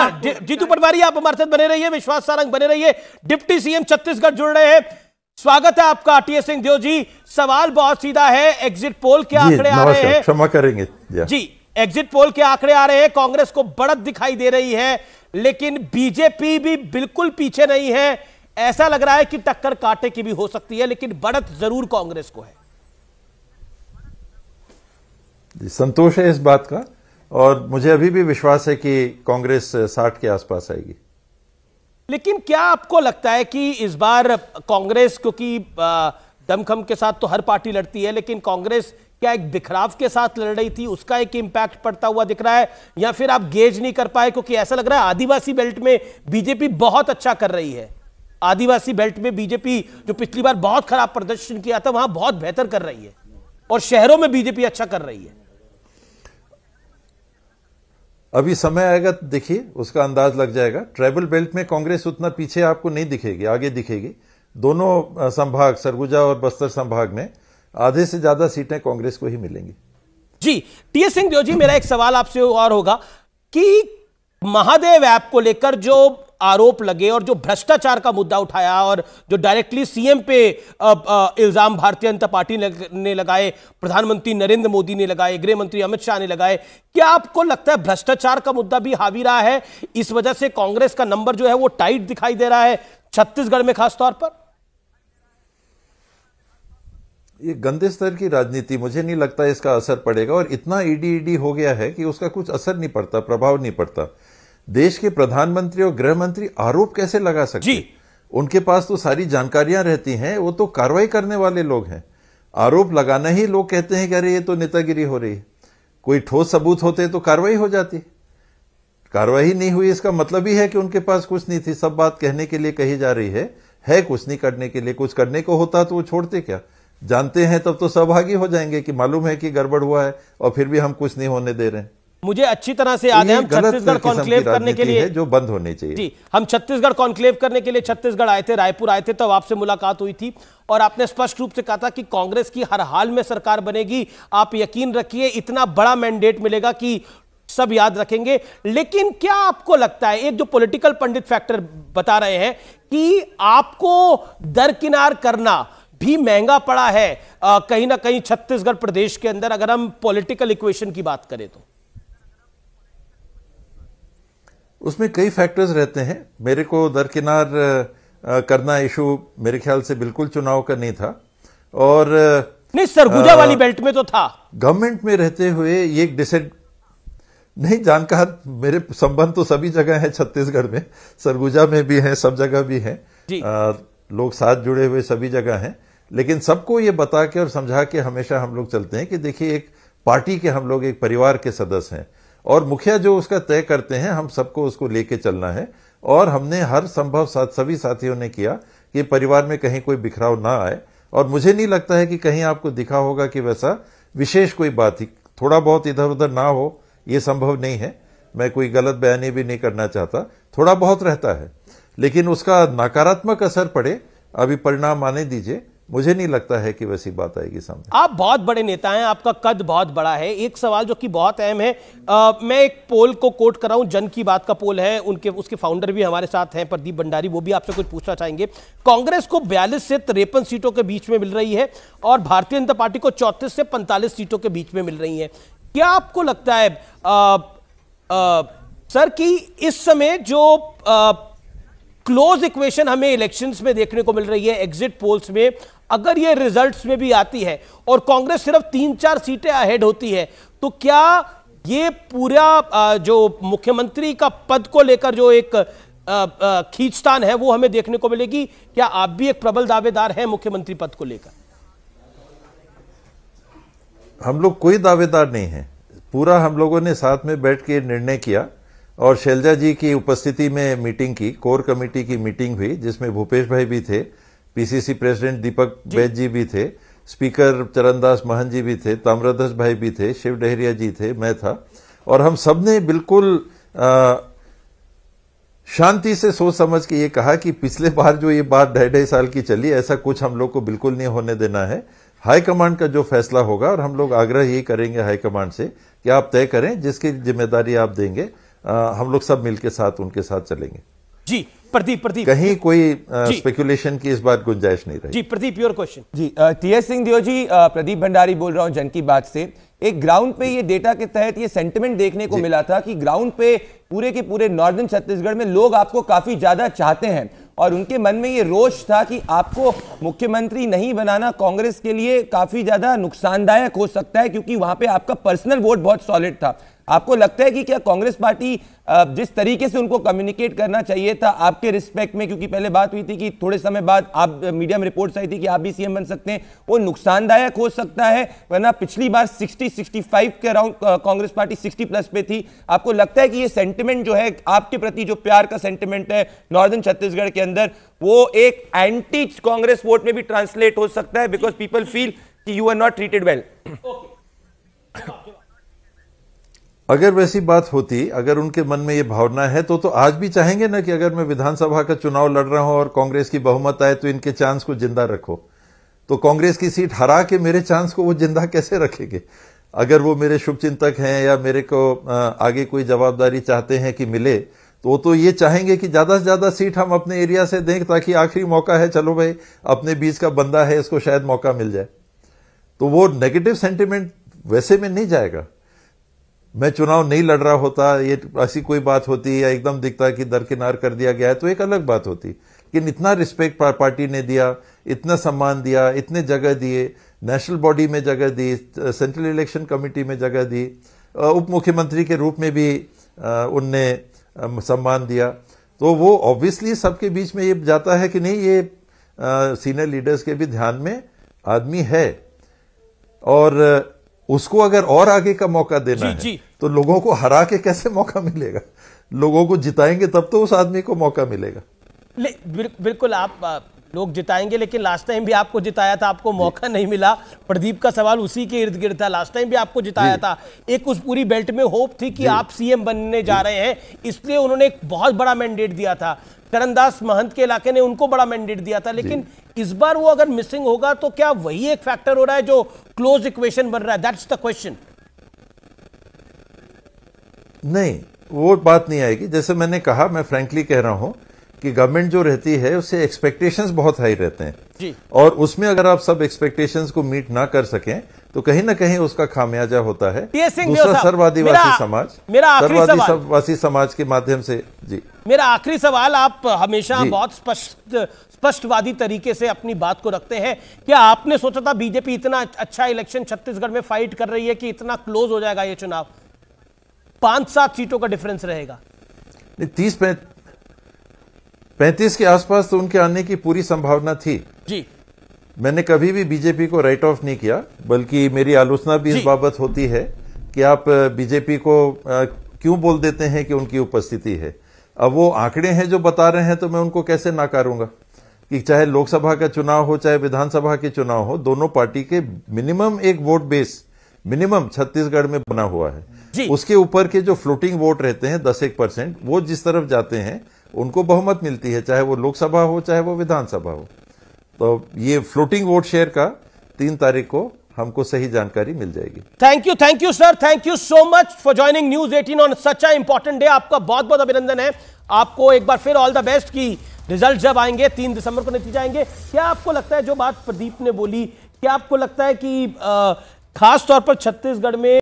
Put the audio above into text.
हाँ, जीतू पटवारी आप हमारे साथ बने रहिए विश्वास सारंग बने रहिए डिप्टी सीएम छत्तीसगढ़ जुड़ रहे हैं स्वागत है आपका आरटीएस सिंह देव जी सवाल बहुत सीधा है एग्जिट पोल के आंकड़े आ रहे हैं क्षमा करेंगे जी एग्जिट पोल के आंकड़े आ रहे हैं कांग्रेस को बढ़त दिखाई दे रही है लेकिन बीजेपी भी बिल्कुल पीछे नहीं है ऐसा लग रहा है कि टक्कर कांटे की भी हो सकती है लेकिन बढ़त जरूर कांग्रेस को है संतोष है इस बात का और मुझे अभी भी विश्वास है कि कांग्रेस साठ के आसपास आएगी लेकिन क्या आपको लगता है कि इस बार कांग्रेस क्योंकि दमखम के साथ तो हर पार्टी लड़ती है लेकिन कांग्रेस क्या एक बिखराव के साथ लड़ रही थी उसका एक इंपैक्ट पड़ता हुआ दिख रहा है या फिर आप गेज नहीं कर पाए क्योंकि ऐसा लग रहा है आदिवासी बेल्ट में बीजेपी बहुत अच्छा कर रही है आदिवासी बेल्ट में बीजेपी जो पिछली बार बहुत खराब प्रदर्शन किया था वहां बहुत बेहतर कर रही है और शहरों में बीजेपी अच्छा कर रही है अभी समय आएगा तो देखिए उसका अंदाज लग जाएगा ट्राइबल बेल्ट में कांग्रेस उतना पीछे आपको नहीं दिखेगी आगे दिखेगी दोनों संभाग सरगुजा और बस्तर संभाग में आधे से ज्यादा सीटें कांग्रेस को ही मिलेंगी जी टीएस सिंह जी मेरा एक सवाल आपसे और होगा कि महादेव ऐप को लेकर जो आरोप लगे और जो भ्रष्टाचार का मुद्दा उठाया और जो डायरेक्टली सीएम पे इल्जाम भारतीय जनता पार्टी ने लगाए प्रधानमंत्री नरेंद्र मोदी ने लगाए गृह मंत्री अमित शाह ने लगाए क्या आपको लगता है भ्रष्टाचार का मुद्दा भी हावी रहा है इस वजह से कांग्रेस का नंबर जो है वो टाइट दिखाई दे रहा है छत्तीसगढ़ में खासतौर पर ये गंदे स्तर की राजनीति मुझे नहीं लगता इसका असर पड़ेगा और इतना ईडी e ईडी e हो गया है कि उसका कुछ असर नहीं पड़ता प्रभाव नहीं पड़ता देश के प्रधानमंत्री और गृह मंत्री आरोप कैसे लगा सकते जी उनके पास तो सारी जानकारियां रहती हैं वो तो कार्रवाई करने वाले लोग हैं आरोप लगाना ही लोग कहते हैं कि अरे ये तो नेतागिरी हो रही है कोई ठोस सबूत होते तो कार्रवाई हो जाती कार्रवाई नहीं हुई इसका मतलब ही है कि उनके पास कुछ नहीं थी सब बात कहने के लिए कही जा रही है है कुछ नहीं करने के लिए कुछ करने को होता तो वो छोड़ते क्या जानते हैं तब तो सहभागी हो जाएंगे कि मालूम है कि गड़बड़ हुआ है और फिर भी हम कुछ नहीं होने दे रहे हैं मुझे अच्छी तरह से याद है हम छत्तीसगढ़ कॉन्क्लेव करने के लिए जो बंद होने चाहिए जी हम छत्तीसगढ़ कॉन्क्लेव करने के लिए छत्तीसगढ़ आए थे रायपुर आए थे तब तो आपसे मुलाकात हुई थी और आपने स्पष्ट रूप से कहा था कि कांग्रेस की हर हाल में सरकार बनेगी आप यकीन रखिए इतना बड़ा मैंडेट मिलेगा कि सब याद रखेंगे लेकिन क्या आपको लगता है एक जो पोलिटिकल पंडित फैक्टर बता रहे हैं कि आपको दरकिनार करना भी महंगा पड़ा है कहीं ना कहीं छत्तीसगढ़ प्रदेश के अंदर अगर हम पॉलिटिकल इक्वेशन की बात करें तो उसमें कई फैक्टर्स रहते हैं मेरे को दरकिनार करना इशू मेरे ख्याल से बिल्कुल चुनाव का नहीं था और नहीं सरगुजा वाली बेल्ट में तो था गवर्नमेंट में रहते हुए ये एक डिसेड नहीं जानकार मेरे संबंध तो सभी जगह है छत्तीसगढ़ में सरगुजा में भी है सब जगह भी है आ, लोग साथ जुड़े हुए सभी जगह हैं लेकिन सबको ये बता के और समझा के हमेशा हम लोग चलते हैं कि देखिए एक पार्टी के हम लोग एक परिवार के सदस्य हैं और मुखिया जो उसका तय करते हैं हम सबको उसको लेके चलना है और हमने हर संभव साथ सभी साथियों ने किया कि परिवार में कहीं कोई बिखराव ना आए और मुझे नहीं लगता है कि कहीं आपको दिखा होगा कि वैसा विशेष कोई बात ही थोड़ा बहुत इधर उधर ना हो ये संभव नहीं है मैं कोई गलत बयानी भी नहीं करना चाहता थोड़ा बहुत रहता है लेकिन उसका नकारात्मक असर पड़े अभी परिणाम आने दीजिए मुझे नहीं लगता है कि वैसी बात आएगी सामने आप बहुत बड़े नेता हैं आपका कद बहुत बड़ा है एक सवाल जो कि बहुत अहम है आ, मैं एक पोल को कोट कर रहा हूं जन की बात का पोल है उनके उसके फाउंडर भी हमारे साथ हैं प्रदीप भंडारी वो भी आपसे कुछ पूछना चाहेंगे कांग्रेस को बयालीस से तिरपन सीटों के बीच में मिल रही है और भारतीय जनता पार्टी को चौंतीस से पैंतालीस सीटों के बीच में मिल रही है क्या आपको लगता है आ, आ, सर कि इस समय जो क्लोज इक्वेशन हमें इलेक्शंस में देखने को मिल रही है एग्जिट पोल्स में अगर ये रिजल्ट्स में भी आती है और कांग्रेस सिर्फ तीन चार सीटें अहेड होती है तो क्या ये पूरा जो मुख्यमंत्री का पद को लेकर जो एक खींचतान है वो हमें देखने को मिलेगी क्या आप भी एक प्रबल दावेदार हैं मुख्यमंत्री पद को लेकर हम लोग कोई दावेदार नहीं है पूरा हम लोगों ने साथ में बैठ के निर्णय किया और शैलजा जी की उपस्थिति में मीटिंग की कोर कमेटी की मीटिंग हुई जिसमें भूपेश भाई भी थे पीसीसी प्रेसिडेंट दीपक बैद जी भी थे स्पीकर चरणदास महन जी भी थे ताम्रदस भाई भी थे शिव डहरिया जी थे मैं था और हम सब ने बिल्कुल शांति से सोच समझ के ये कहा कि पिछले बार जो ये बात ढाई ढाई साल की चली ऐसा कुछ हम लोग को बिल्कुल नहीं होने देना है हाईकमांड का जो फैसला होगा और हम लोग आग्रह ये करेंगे हाईकमांड से कि आप तय करें जिसकी जिम्मेदारी आप देंगे आ, हम लोग सब मिलकर साथ उनके साथ चलेंगे जी प्रदीप प्रदीप कहीं कोई स्पेकुलेशन की इस बात गुंजाइश नहीं रही जी प्रदीप योर क्वेश्चन जी टी एस सिंह देव जी प्रदीप भंडारी बोल रहा हूं जन की बात से एक ग्राउंड पे ये डेटा के तहत ये सेंटिमेंट देखने को मिला था कि ग्राउंड पे पूरे के पूरे नॉर्दर्न छत्तीसगढ़ में लोग आपको काफी ज्यादा चाहते हैं और उनके मन में ये रोष था कि आपको मुख्यमंत्री नहीं बनाना कांग्रेस के लिए काफी ज्यादा नुकसानदायक हो सकता है क्योंकि वहां पे आपका पर्सनल वोट बहुत सॉलिड था आपको लगता है कि क्या कांग्रेस पार्टी जिस तरीके से उनको कम्युनिकेट करना चाहिए था आपके रिस्पेक्ट में क्योंकि पहले बात हुई थी कि थोड़े समय बाद आप मीडिया में रिपोर्ट्स आई थी कि आप भी सीएम बन सकते हैं वो नुकसानदायक हो सकता है वरना पिछली बार 60 65 के अराउंड कांग्रेस पार्टी 60 प्लस पे थी आपको लगता है कि ये सेंटिमेंट जो है आपके प्रति जो प्यार का सेंटिमेंट है नॉर्दर्न छत्तीसगढ़ के अंदर वो एक एंटी कांग्रेस वोट में भी ट्रांसलेट हो सकता है बिकॉज पीपल फील कि you are not treated well अगर वैसी बात होती अगर उनके मन में ये भावना है तो तो आज भी चाहेंगे ना कि अगर मैं विधानसभा का चुनाव लड़ रहा हूं और कांग्रेस की बहुमत आए तो इनके चांस को जिंदा रखो तो कांग्रेस की सीट हरा के मेरे चांस को वो जिंदा कैसे रखेंगे अगर वो मेरे शुभचिंतक हैं या मेरे को आगे कोई जवाबदारी चाहते हैं कि मिले तो वो तो ये चाहेंगे कि ज्यादा से ज्यादा सीट हम अपने एरिया से दें ताकि आखिरी मौका है चलो भाई अपने बीच का बंदा है इसको शायद मौका मिल जाए तो वो नेगेटिव सेंटिमेंट वैसे में नहीं जाएगा मैं चुनाव नहीं लड़ रहा होता ये ऐसी कोई बात होती या एकदम दिखता कि दरकिनार कर दिया गया है तो एक अलग बात होती लेकिन इतना रिस्पेक्ट पार्टी ने दिया इतना सम्मान दिया इतने जगह दिए नेशनल बॉडी में जगह दी सेंट्रल इलेक्शन कमेटी में जगह दी उप मुख्यमंत्री के रूप में भी उनने सम्मान दिया तो वो ऑब्वियसली सबके बीच में ये जाता है कि नहीं ये सीनियर लीडर्स के भी ध्यान में आदमी है और उसको अगर और आगे का मौका देना जी, है जी। तो लोगों को हरा के कैसे मौका मिलेगा लोगों को जिताएंगे तब तो उस आदमी को मौका मिलेगा बिल्कुल आप लोग जिताएंगे लेकिन लास्ट टाइम भी आपको जिताया था आपको मौका नहीं मिला प्रदीप का सवाल उसी के इर्द गिर्द था लास्ट टाइम भी आपको जिताया था एक उस पूरी बेल्ट में होप थी कि आप सीएम बनने जा रहे हैं इसलिए उन्होंने एक बहुत बड़ा मैंडेट दिया था करणदास महंत के इलाके ने उनको बड़ा मैंडेट दिया था लेकिन इस बार वो अगर मिसिंग होगा तो क्या वही एक फैक्टर हो रहा है जो क्लोज इक्वेशन बन रहा है दैट्स द क्वेश्चन नहीं वो बात नहीं आएगी जैसे मैंने कहा मैं फ्रेंकली कह रहा हूं कि गवर्नमेंट जो रहती है उससे एक्सपेक्टेशंस बहुत हाई रहते हैं जी। और उसमें अगर आप सब एक्सपेक्टेशंस को मीट ना कर सकें तो कहीं ना कहीं उसका खामियाजा होता है दूसरा सर्वादिवासी समाज मेरा सर्वादिवासी समाज के माध्यम से जी मेरा आखिरी सवाल आप हमेशा बहुत स्पष्ट स्पष्टवादी तरीके से अपनी बात को रखते हैं क्या आपने सोचा था बीजेपी इतना अच्छा इलेक्शन छत्तीसगढ़ में फाइट कर रही है कि इतना क्लोज हो जाएगा ये चुनाव पांच सात सीटों का डिफरेंस रहेगा नहीं तीस पैंतीस के आसपास तो उनके आने की पूरी संभावना थी जी मैंने कभी भी बीजेपी को राइट ऑफ नहीं किया बल्कि मेरी आलोचना भी इस बाबत होती है कि आप बीजेपी को क्यों बोल देते हैं कि उनकी उपस्थिति है अब वो आंकड़े हैं जो बता रहे हैं तो मैं उनको कैसे नाकारूंगा कि चाहे लोकसभा का चुनाव हो चाहे विधानसभा के चुनाव हो दोनों पार्टी के मिनिमम एक वोट बेस मिनिमम छत्तीसगढ़ में बना हुआ है जी उसके ऊपर के जो फ्लोटिंग वोट रहते हैं दस एक परसेंट वो जिस तरफ जाते हैं उनको बहुमत मिलती है चाहे वो लोकसभा हो चाहे वो विधानसभा हो तो ये फ्लोटिंग वोट शेयर का तीन तारीख को हमको सही जानकारी मिल जाएगी thank you thank you sir thank you so much for joining news 18 on such a important day आपका बहुत बहुत अभिनंदन है आपको एक बार फिर ऑल द बेस्ट की रिजल्ट जब आएंगे तीन दिसंबर को नतीजे आएंगे क्या आपको लगता है जो बात प्रदीप ने बोली क्या आपको लगता है कि खासतौर खास तौर पर छत्तीसगढ़ में